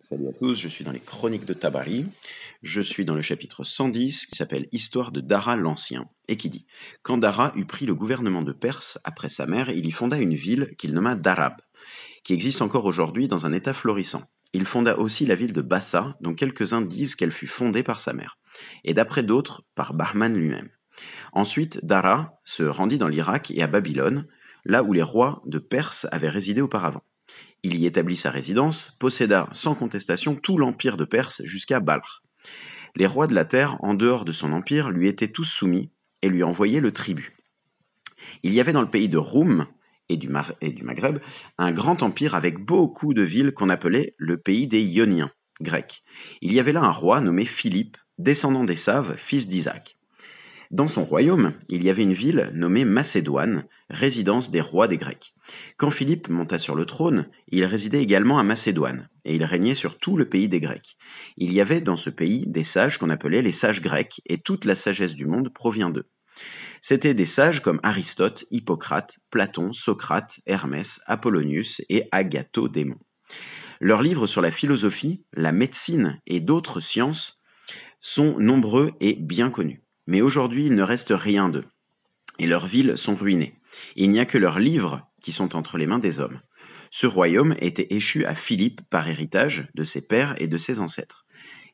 Salut à tous, je suis dans les Chroniques de Tabari. Je suis dans le chapitre 110 qui s'appelle Histoire de Dara l'Ancien et qui dit Quand Dara eut pris le gouvernement de Perse après sa mère, il y fonda une ville qu'il nomma Darab, qui existe encore aujourd'hui dans un état florissant. Il fonda aussi la ville de Bassa, dont quelques-uns disent qu'elle fut fondée par sa mère, et d'après d'autres par Bahman lui-même. Ensuite, Dara se rendit dans l'Irak et à Babylone, là où les rois de Perse avaient résidé auparavant. Il y établit sa résidence, posséda sans contestation tout l'empire de Perse jusqu'à Balre. Les rois de la terre, en dehors de son empire, lui étaient tous soumis et lui envoyaient le tribut. Il y avait dans le pays de Roum et du, et du Maghreb un grand empire avec beaucoup de villes qu'on appelait le pays des Ioniens, grecs. Il y avait là un roi nommé Philippe, descendant des Saves, fils d'Isaac. Dans son royaume, il y avait une ville nommée Macédoine, résidence des rois des Grecs. Quand Philippe monta sur le trône, il résidait également à Macédoine, et il régnait sur tout le pays des Grecs. Il y avait dans ce pays des sages qu'on appelait les sages grecs, et toute la sagesse du monde provient d'eux. C'étaient des sages comme Aristote, Hippocrate, Platon, Socrate, Hermès, Apollonius et Agathodémon. Leurs livres sur la philosophie, la médecine et d'autres sciences sont nombreux et bien connus mais aujourd'hui il ne reste rien d'eux, et leurs villes sont ruinées. Il n'y a que leurs livres qui sont entre les mains des hommes. Ce royaume était échu à Philippe par héritage de ses pères et de ses ancêtres.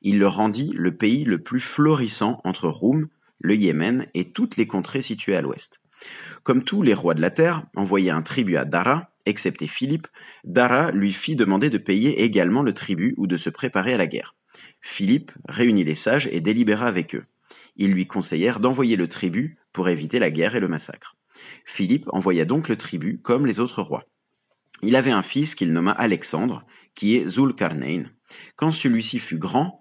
Il leur rendit le pays le plus florissant entre Roum, le Yémen et toutes les contrées situées à l'ouest. Comme tous les rois de la terre envoyaient un tribut à Dara, excepté Philippe, Dara lui fit demander de payer également le tribut ou de se préparer à la guerre. Philippe réunit les sages et délibéra avec eux ils lui conseillèrent d'envoyer le tribut pour éviter la guerre et le massacre. Philippe envoya donc le tribut comme les autres rois. Il avait un fils qu'il nomma Alexandre, qui est Zulkarnain. Quand celui-ci fut grand,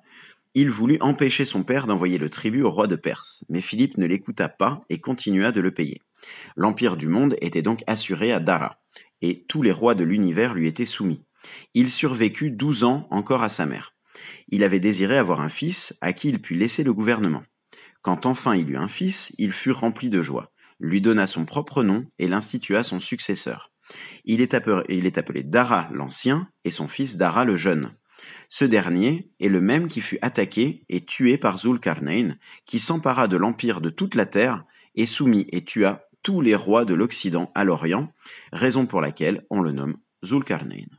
il voulut empêcher son père d'envoyer le tribut au roi de Perse, mais Philippe ne l'écouta pas et continua de le payer. L'empire du monde était donc assuré à Dara, et tous les rois de l'univers lui étaient soumis. Il survécut douze ans encore à sa mère. Il avait désiré avoir un fils à qui il pût laisser le gouvernement. Quand enfin il eut un fils, il fut rempli de joie, lui donna son propre nom et l'institua son successeur. Il est, appelé, il est Dara l'Ancien et son fils Dara le Jeune. Ce dernier est le même qui fut attaqué et tué par Zulkarnain, qui s'empara de l'empire de toute la terre et soumit et tua tous les rois de l'Occident à l'Orient, raison pour laquelle on le nomme Zulkarnain.